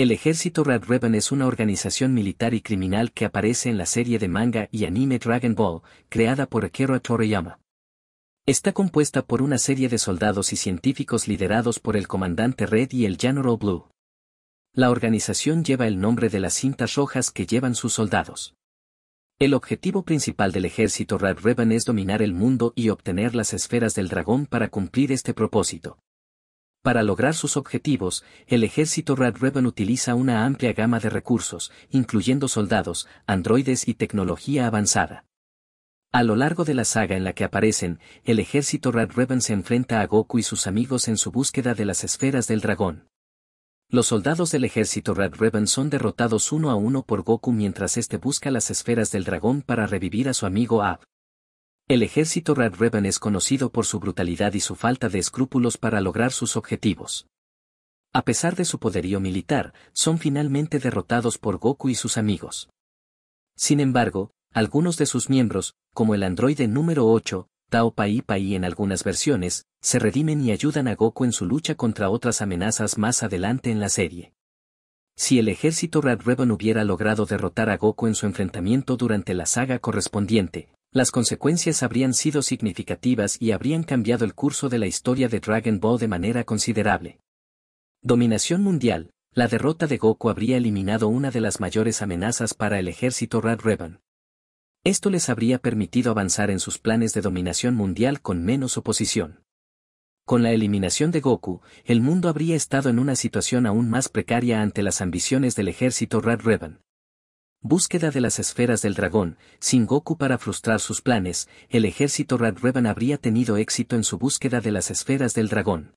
El ejército Red Ribbon es una organización militar y criminal que aparece en la serie de manga y anime Dragon Ball, creada por Akira Toriyama. Está compuesta por una serie de soldados y científicos liderados por el comandante Red y el General Blue. La organización lleva el nombre de las cintas rojas que llevan sus soldados. El objetivo principal del ejército Red Ribbon es dominar el mundo y obtener las esferas del dragón para cumplir este propósito. Para lograr sus objetivos, el ejército Red Revan utiliza una amplia gama de recursos, incluyendo soldados, androides y tecnología avanzada. A lo largo de la saga en la que aparecen, el ejército Red Revan se enfrenta a Goku y sus amigos en su búsqueda de las esferas del dragón. Los soldados del ejército Red Revan son derrotados uno a uno por Goku mientras este busca las esferas del dragón para revivir a su amigo Ab. El ejército Red Ribbon es conocido por su brutalidad y su falta de escrúpulos para lograr sus objetivos. A pesar de su poderío militar, son finalmente derrotados por Goku y sus amigos. Sin embargo, algunos de sus miembros, como el androide número 8, Tao Pai Pai en algunas versiones, se redimen y ayudan a Goku en su lucha contra otras amenazas más adelante en la serie. Si el ejército Red Ribbon hubiera logrado derrotar a Goku en su enfrentamiento durante la saga correspondiente, las consecuencias habrían sido significativas y habrían cambiado el curso de la historia de Dragon Ball de manera considerable. Dominación mundial, la derrota de Goku habría eliminado una de las mayores amenazas para el ejército Red Revan. Esto les habría permitido avanzar en sus planes de dominación mundial con menos oposición. Con la eliminación de Goku, el mundo habría estado en una situación aún más precaria ante las ambiciones del ejército Red Revan. Búsqueda de las esferas del dragón, sin Goku para frustrar sus planes, el ejército Rad Revan habría tenido éxito en su búsqueda de las esferas del dragón.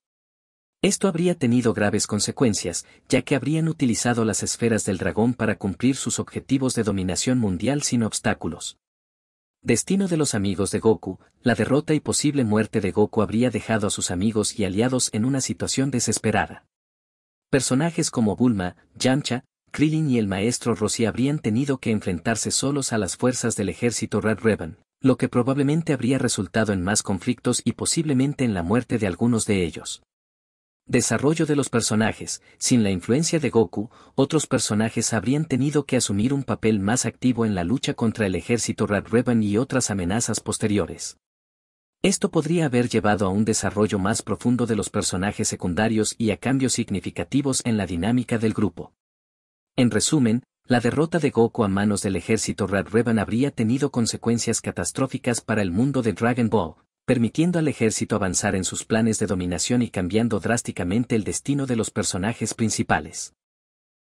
Esto habría tenido graves consecuencias, ya que habrían utilizado las esferas del dragón para cumplir sus objetivos de dominación mundial sin obstáculos. Destino de los amigos de Goku, la derrota y posible muerte de Goku habría dejado a sus amigos y aliados en una situación desesperada. Personajes como Bulma, Yamcha, Krillin y el maestro Rossi habrían tenido que enfrentarse solos a las fuerzas del ejército Red Revan, lo que probablemente habría resultado en más conflictos y posiblemente en la muerte de algunos de ellos. Desarrollo de los personajes. Sin la influencia de Goku, otros personajes habrían tenido que asumir un papel más activo en la lucha contra el ejército Red Revan y otras amenazas posteriores. Esto podría haber llevado a un desarrollo más profundo de los personajes secundarios y a cambios significativos en la dinámica del grupo. En resumen, la derrota de Goku a manos del ejército Red Revan habría tenido consecuencias catastróficas para el mundo de Dragon Ball, permitiendo al ejército avanzar en sus planes de dominación y cambiando drásticamente el destino de los personajes principales.